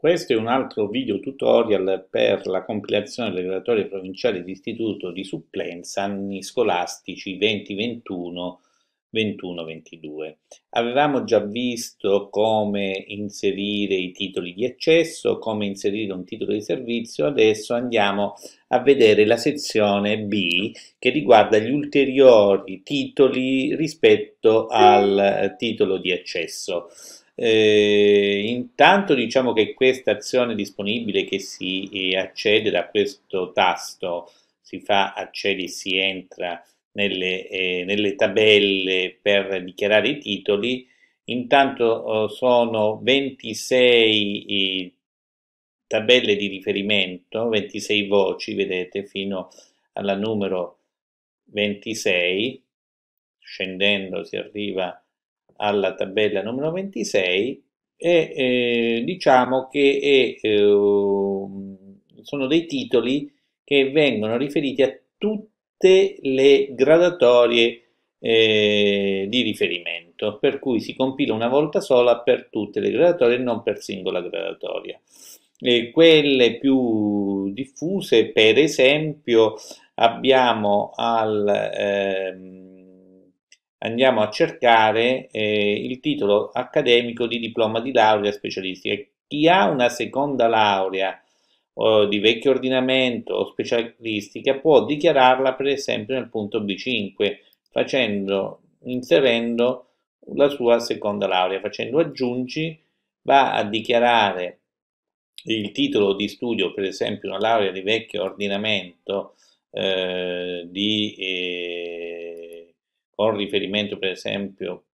Questo è un altro video tutorial per la compilazione delle graduatorie provinciali di istituto di supplenza anni scolastici 2021 21-22. Avevamo già visto come inserire i titoli di accesso, come inserire un titolo di servizio, adesso andiamo a vedere la sezione B che riguarda gli ulteriori titoli rispetto al titolo di accesso. Eh, intanto diciamo che questa azione disponibile che si eh, accede da questo tasto, si fa accedi, si entra nelle, eh, nelle tabelle per dichiarare i titoli, intanto oh, eh, sono 26 tabelle di riferimento, 26 voci, vedete, fino alla numero 26, scendendo si arriva a alla tabella numero 26 e eh, diciamo che è, eh, sono dei titoli che vengono riferiti a tutte le gradatorie eh, di riferimento, per cui si compila una volta sola per tutte le gradatorie e non per singola gradatoria. E quelle più diffuse, per esempio, abbiamo al... Ehm, andiamo a cercare eh, il titolo accademico di diploma di laurea specialistica. Chi ha una seconda laurea eh, di vecchio ordinamento o specialistica può dichiararla per esempio nel punto B5 facendo, inserendo la sua seconda laurea, facendo aggiungi va a dichiarare il titolo di studio, per esempio una laurea di vecchio ordinamento eh, di eh, con riferimento per esempio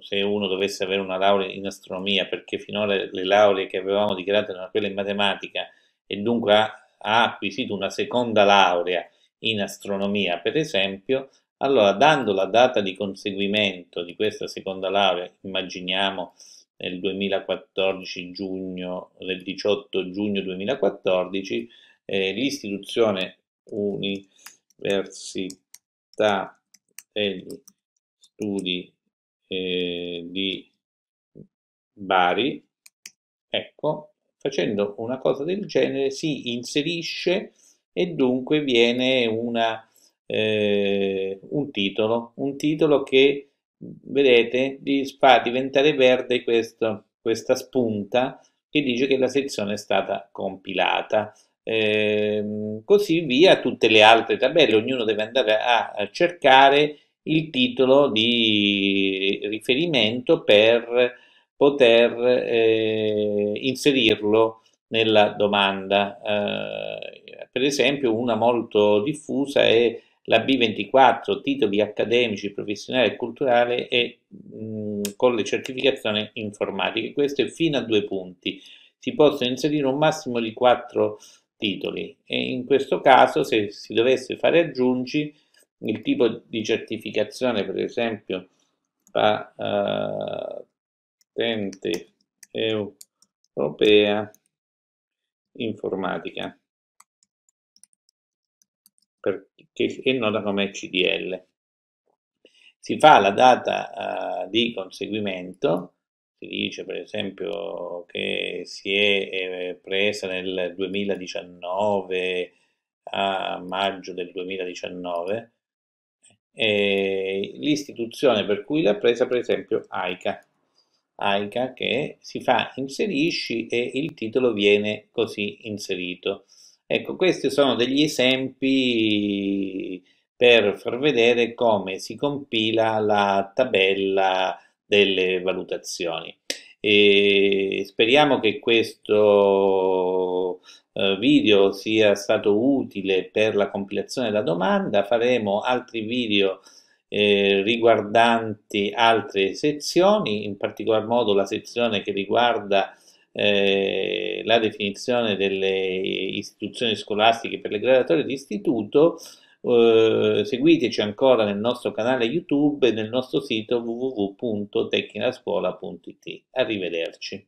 se uno dovesse avere una laurea in astronomia, perché finora le lauree che avevamo dichiarato erano quelle in matematica e dunque ha, ha acquisito una seconda laurea in astronomia, per esempio, allora dando la data di conseguimento di questa seconda laurea, immaginiamo nel 2014 giugno, del 18 giugno 2014, eh, l'istituzione Università degli studi eh, di Bari, ecco, facendo una cosa del genere si inserisce e dunque viene una, eh, un titolo, un titolo che vedete fa diventare verde questo, questa spunta che dice che la sezione è stata compilata. Eh, così via tutte le altre tabelle, ognuno deve andare a cercare il titolo di riferimento per poter eh, inserirlo nella domanda. Eh, per esempio una molto diffusa è la B24, titoli accademici, professionali e culturali e mh, con le certificazioni informatiche. Questo è fino a due punti. Si possono inserire un massimo di quattro titoli e in questo caso se si dovesse fare aggiungi il tipo di certificazione per esempio patente eh, europea informatica perché è nota come CDL si fa la data uh, di conseguimento si dice per esempio che si è eh, presa nel 2019 a maggio del 2019 l'istituzione per cui l'ha presa, per esempio AICA. AICA che si fa inserisci e il titolo viene così inserito. Ecco, questi sono degli esempi per far vedere come si compila la tabella delle valutazioni e speriamo che questo eh, video sia stato utile per la compilazione della domanda faremo altri video eh, riguardanti altre sezioni in particolar modo la sezione che riguarda eh, la definizione delle istituzioni scolastiche per le graduatorie di istituto eh, seguiteci ancora nel nostro canale YouTube e nel nostro sito www.tecnicascuola.it. Arrivederci.